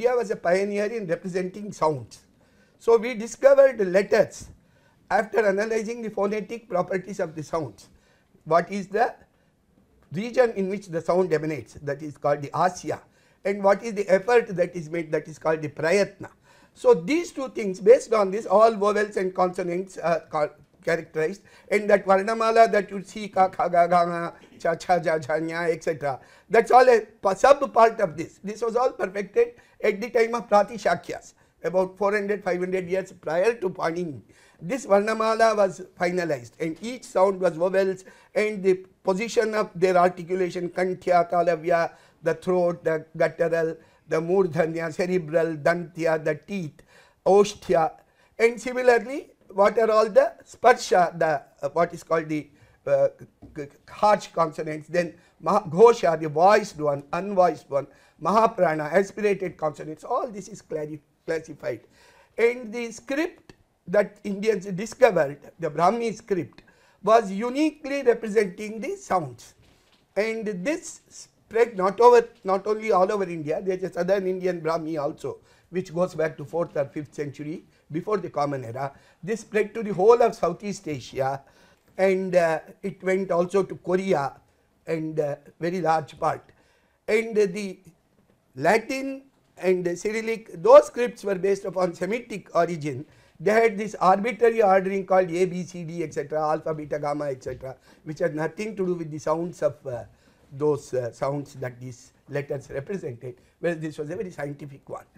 Priya was a pioneer in representing sounds. So we discovered letters after analyzing the phonetic properties of the sounds. What is the region in which the sound emanates that is called the asya and what is the effort that is made that is called the prayatna. So these two things based on this all vowels and consonants are called characterized and that Varnamala that you see ka kha ga ga ga cha cha ja ja nya etc. That's all a sub part of this. This was all perfected at the time of Prati Shakyas about 400 500 years prior to Panini. This Varnamala was finalized and each sound was vowels and the position of their articulation kanthya Kalavya, the throat, the guttural, the Murdhanya, cerebral, Dantya, the teeth, Oshtya and similarly what are all the sparsha, the uh, what is called the uh, harsh consonants, then ghosha, the voiced one, unvoiced one, mahaprana, aspirated consonants, all this is classified. And the script that Indians discovered, the Brahmi script, was uniquely representing the sounds. And this spread not over, not only all over India, there is a southern Indian Brahmi also which goes back to 4th or 5th century before the common era. This spread to the whole of Southeast Asia and uh, it went also to Korea and uh, very large part. And uh, the Latin and Cyrillic those scripts were based upon Semitic origin. They had this arbitrary ordering called A, B, C, D etc., alpha, beta, gamma etc., which had nothing to do with the sounds of uh, those uh, sounds that these letters represented, whereas this was a very scientific one.